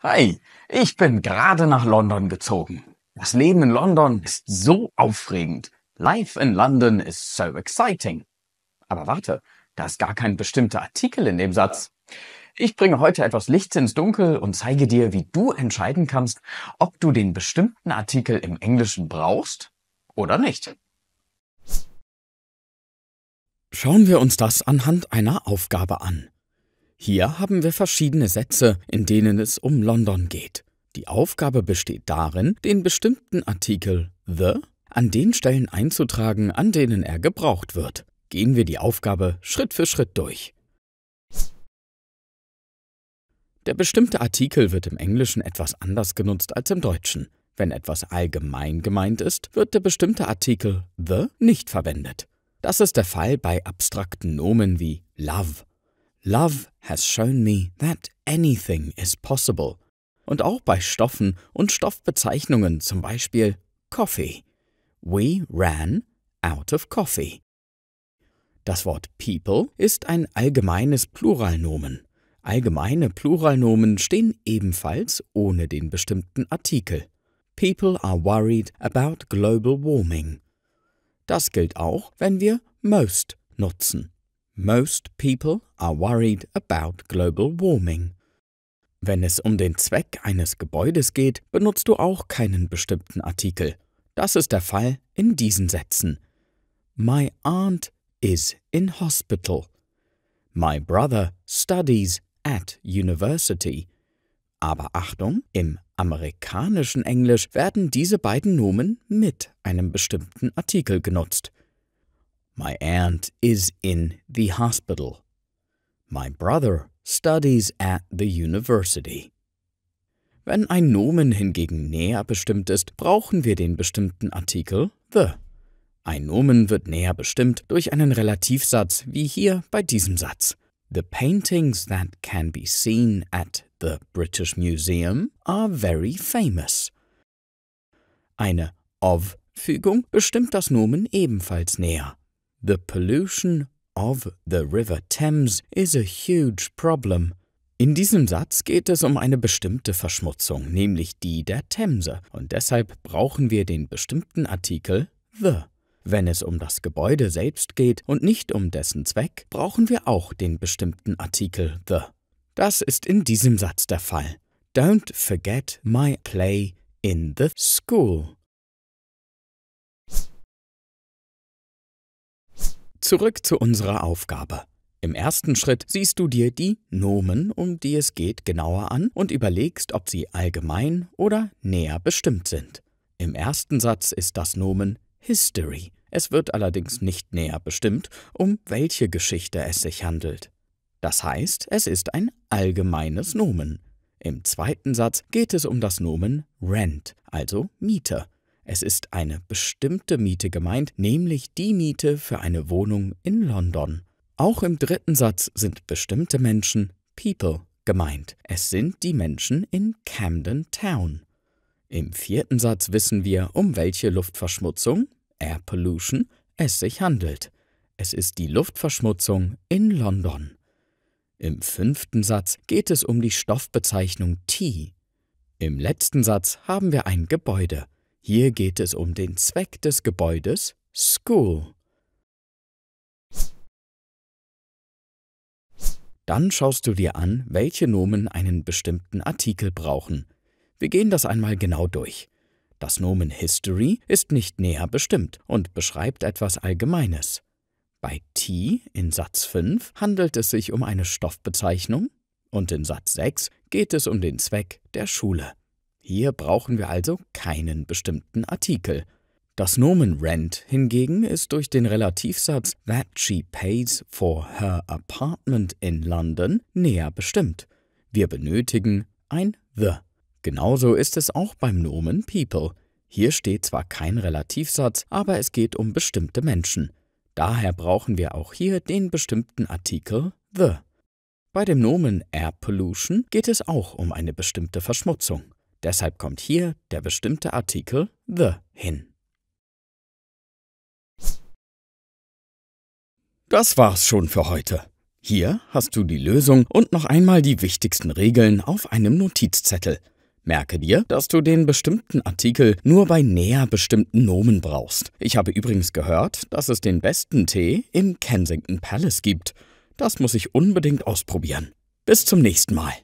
Hi, ich bin gerade nach London gezogen. Das Leben in London ist so aufregend. Life in London is so exciting. Aber warte, da ist gar kein bestimmter Artikel in dem Satz. Ich bringe heute etwas Licht ins Dunkel und zeige dir, wie du entscheiden kannst, ob du den bestimmten Artikel im Englischen brauchst oder nicht. Schauen wir uns das anhand einer Aufgabe an. Hier haben wir verschiedene Sätze, in denen es um London geht. Die Aufgabe besteht darin, den bestimmten Artikel the an den Stellen einzutragen, an denen er gebraucht wird. Gehen wir die Aufgabe Schritt für Schritt durch. Der bestimmte Artikel wird im Englischen etwas anders genutzt als im Deutschen. Wenn etwas allgemein gemeint ist, wird der bestimmte Artikel the nicht verwendet. Das ist der Fall bei abstrakten Nomen wie love Love has shown me that anything is possible. Und auch bei Stoffen und Stoffbezeichnungen, zum Beispiel Coffee. We ran out of coffee. Das Wort people ist ein allgemeines Pluralnomen. Allgemeine Pluralnomen stehen ebenfalls ohne den bestimmten Artikel. People are worried about global warming. Das gilt auch, wenn wir most nutzen. Most people are worried about global warming. Wenn es um den Zweck eines Gebäudes geht, benutzt du auch keinen bestimmten Artikel. Das ist der Fall in diesen Sätzen. My aunt is in hospital. My brother studies at university. Aber Achtung, im amerikanischen Englisch werden diese beiden Nomen mit einem bestimmten Artikel genutzt. My aunt is in the hospital. My brother studies at the university. Wenn ein Nomen hingegen näher bestimmt ist, brauchen wir den bestimmten Artikel the. Ein Nomen wird näher bestimmt durch einen Relativsatz, wie hier bei diesem Satz. The paintings that can be seen at the British Museum are very famous. Eine of-Fügung bestimmt das Nomen ebenfalls näher. The pollution of the River Thames is a huge problem. In diesem Satz geht es um eine bestimmte Verschmutzung, nämlich die der Themse, und deshalb brauchen wir den bestimmten Artikel the. Wenn es um das Gebäude selbst geht und nicht um dessen Zweck, brauchen wir auch den bestimmten Artikel the. Das ist in diesem Satz der Fall. Don't forget my play in the school. Zurück zu unserer Aufgabe. Im ersten Schritt siehst du dir die Nomen, um die es geht, genauer an und überlegst, ob sie allgemein oder näher bestimmt sind. Im ersten Satz ist das Nomen History. Es wird allerdings nicht näher bestimmt, um welche Geschichte es sich handelt. Das heißt, es ist ein allgemeines Nomen. Im zweiten Satz geht es um das Nomen Rent, also Miete. Es ist eine bestimmte Miete gemeint, nämlich die Miete für eine Wohnung in London. Auch im dritten Satz sind bestimmte Menschen, People, gemeint. Es sind die Menschen in Camden Town. Im vierten Satz wissen wir, um welche Luftverschmutzung, Air Pollution, es sich handelt. Es ist die Luftverschmutzung in London. Im fünften Satz geht es um die Stoffbezeichnung T. Im letzten Satz haben wir ein Gebäude. Hier geht es um den Zweck des Gebäudes School. Dann schaust du dir an, welche Nomen einen bestimmten Artikel brauchen. Wir gehen das einmal genau durch. Das Nomen History ist nicht näher bestimmt und beschreibt etwas Allgemeines. Bei T in Satz 5 handelt es sich um eine Stoffbezeichnung und in Satz 6 geht es um den Zweck der Schule. Hier brauchen wir also keinen bestimmten Artikel. Das Nomen rent hingegen ist durch den Relativsatz that she pays for her apartment in London näher bestimmt. Wir benötigen ein the. Genauso ist es auch beim Nomen people. Hier steht zwar kein Relativsatz, aber es geht um bestimmte Menschen. Daher brauchen wir auch hier den bestimmten Artikel the. Bei dem Nomen air pollution geht es auch um eine bestimmte Verschmutzung. Deshalb kommt hier der bestimmte Artikel the hin. Das war's schon für heute. Hier hast du die Lösung und noch einmal die wichtigsten Regeln auf einem Notizzettel. Merke dir, dass du den bestimmten Artikel nur bei näher bestimmten Nomen brauchst. Ich habe übrigens gehört, dass es den besten Tee im Kensington Palace gibt. Das muss ich unbedingt ausprobieren. Bis zum nächsten Mal.